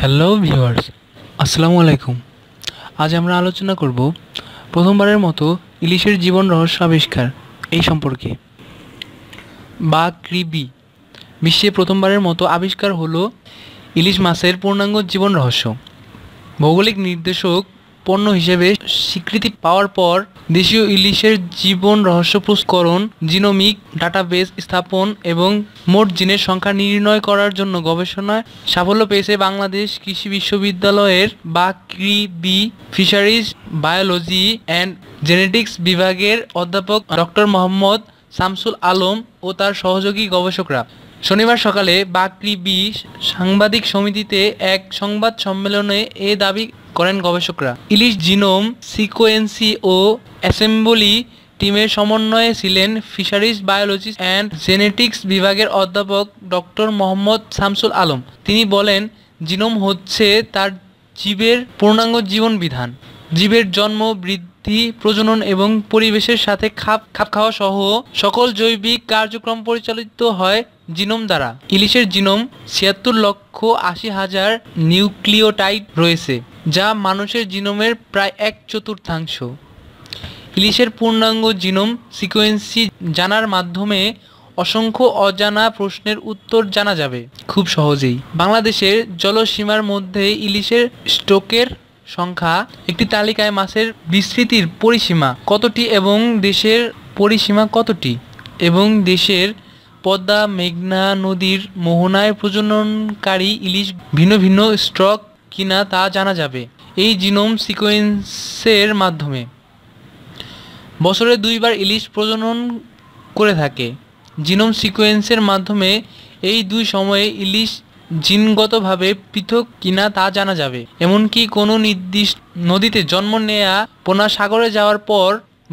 hello viewers আসসালামু আলাইকুম আজ আমরা আলোচনা করব প্রথমবারের মতো ইলিশের জীবন রহস্য আবিষ্কার এই সম্পর্কে বা ক্রিবি বিশ্বে প্রথমবারের মতো আবিষ্কার হলো ইলিশ মাছের পূর্ণাঙ্গ জীবন রহস্য ভৌগোলিক নির্দেশক পণ্য হিসেবে স্বীকৃতি পাওয়ার পর দেশীয় ইলিশের জীবন রহস্য জিনোমিক ডাটাবেস স্থাপন এবং মোট জিনের সংখ্যা নির্ণয় করার জন্য গবেষণায় সাফল্য পেয়েছে বাংলাদেশ কৃষি বিশ্ববিদ্যালয়ের বা বি ফিশারিজ বায়োলজি অ্যান্ড জেনেটিক্স বিভাগের অধ্যাপক ডক্টর মোহাম্মদ শামসুল আলম ও তার সহযোগী গবেষকরা শনিবার সকালে বাকরি বিশ সাংবাদিক সমিতিতে এক সংবাদ সম্মেলনে এ দাবি করেন গবেষকরা ইলিশ জিনোম সিকোয়েন্সি ও অ্যাসেম্বলি টিমের সমন্বয়ে ছিলেন ফিশারিজ বায়োলজিস্ট অ্যান্ড জেনেটিক্স বিভাগের অধ্যাপক ডক্টর মোহাম্মদ শামসুল আলম তিনি বলেন জিনোম হচ্ছে তার জীবের পূর্ণাঙ্গ জীবন বিধান জীবের জন্ম বৃদ্ধি প্রজনন এবং পরিবেশের সাথে খাপ খাপ খাওয়া সহ সকল জৈবিক কার্যক্রম পরিচালিত হয় জিনোম দ্বারা ইলিশের জিনোম ছিয়াত্তর লক্ষ আশি হাজার নিউক্লিওটাইড রয়েছে যা মানুষের জিনোমের প্রায় এক চতুর্থাংশ ইলিশের পূর্ণাঙ্গ জিনোম সিকোয়েন্সি জানার মাধ্যমে অসংখ্য অজানা প্রশ্নের উত্তর জানা যাবে খুব সহজেই বাংলাদেশের জলসীমার মধ্যে ইলিশের স্টোকের সংখ্যা একটি তালিকায় মাছের বিস্তৃতির পরিসীমা কতটি এবং দেশের পরিসীমা কতটি এবং দেশের পদ্মা মেঘনা নদীর মোহনায় প্রজননকারী ইলিশ ভিন্ন ভিন্ন স্ট্রক কিনা তা জানা যাবে এই জিনোম সিকোয়েন্সের মাধ্যমে বছরে দুইবার ইলিশ প্রজনন করে থাকে জিনোম সিকোয়েন্সের মাধ্যমে এই দুই সময়ে ইলিশ জিনগতভাবে পৃথক কিনা তা জানা যাবে এমনকি কোনো নির্দিষ্ট নদীতে জন্ম নেয়া পোনা সাগরে যাওয়ার পর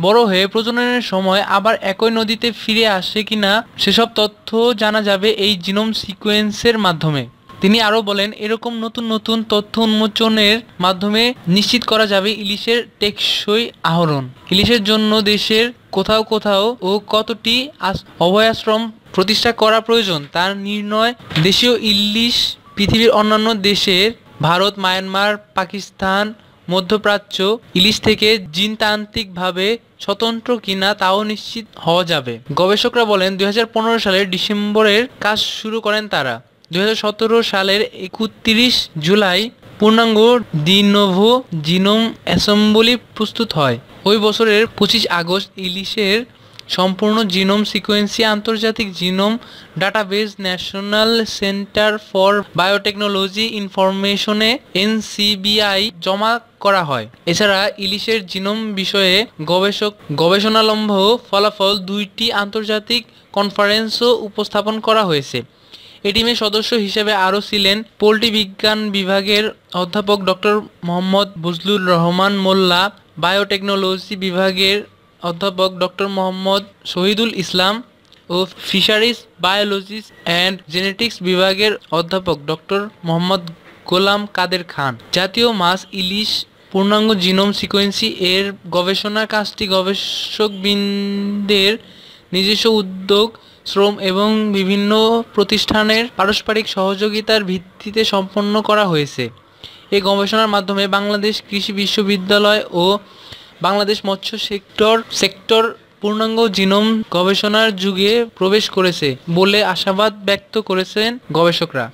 বড় হয়ে প্রজননের সময় আবার একই নদীতে ফিরে আসে কিনা সেসব তথ্য জানা যাবে এই জিনোম সিকোয়েন্সের মাধ্যমে তিনি আরও বলেন এরকম নতুন নতুন তথ্য উন্মোচনের মাধ্যমে নিশ্চিত করা যাবে ইলিশের টেকসই আহরণ ইলিশের জন্য দেশের কোথাও কোথাও ও কতটি অভয়াশ্রম প্রতিষ্ঠা করা প্রয়োজন তার নির্ণয় দেশীয় ইলিশ পৃথিবীর অন্যান্য দেশের ভারত মায়ানমার পাকিস্তান মধ্যপ্রাচ্য ইলিশ থেকে জিনতান্ত্রিকভাবে স্বতন্ত্র কিনা তাও নিশ্চিত হওয়া যাবে গবেষকরা বলেন দুই সালের ডিসেম্বরের কাজ শুরু করেন তারা দুই সালের একত্রিশ জুলাই পূর্ণাঙ্গ ডিনোভো জিনোম অ্যাসেম্বলি প্রস্তুত হয় ওই বছরের পঁচিশ আগস্ট ইলিশের সম্পূর্ণ জিনোম সিকোয়েন্সি আন্তর্জাতিক genome database National Center for Biotechnology ইনফরমেশনে এনসিবিআই জমা করা হয় এছাড়া ইলিশের জিনোম বিষয়ে গবেষক গবেষণালম্ব ফলাফল দুইটি আন্তর্জাতিক কনফারেন্সও উপস্থাপন করা হয়েছে এই টিমের সদস্য হিসেবে আরও ছিলেন পোল্ট্রি বিজ্ঞান বিভাগের অধ্যাপক ডক্টর মোহাম্মদ বজলুর রহমান মোল্লা বায়োটেকনোলজি বিভাগের অধ্যাপক ডক্টর মোহাম্মদ শহীদুল ইসলাম ও ফিশারিজ বায়োলজিস অ্যান্ড জেনেটিক্স বিভাগের অধ্যাপক ডক্টর মোহাম্মদ গোলাম কাদের খান জাতীয় মাছ ইলিশ পূর্ণাঙ্গ জিনোম সিকোয়েন্সি এর গবেষণা কাজটি গবেষকবৃন্দের নিজস্ব উদ্যোগ শ্রম এবং বিভিন্ন প্রতিষ্ঠানের পারস্পরিক সহযোগিতার ভিত্তিতে সম্পন্ন করা হয়েছে এই গবেষণার মাধ্যমে বাংলাদেশ কৃষি বিশ্ববিদ্যালয় ও বাংলাদেশ মৎস্য সেক্টর সেক্টর পূর্ণাঙ্গ জিনোম গবেষণার যুগে প্রবেশ করেছে বলে আশাবাদ ব্যক্ত করেছেন গবেষকরা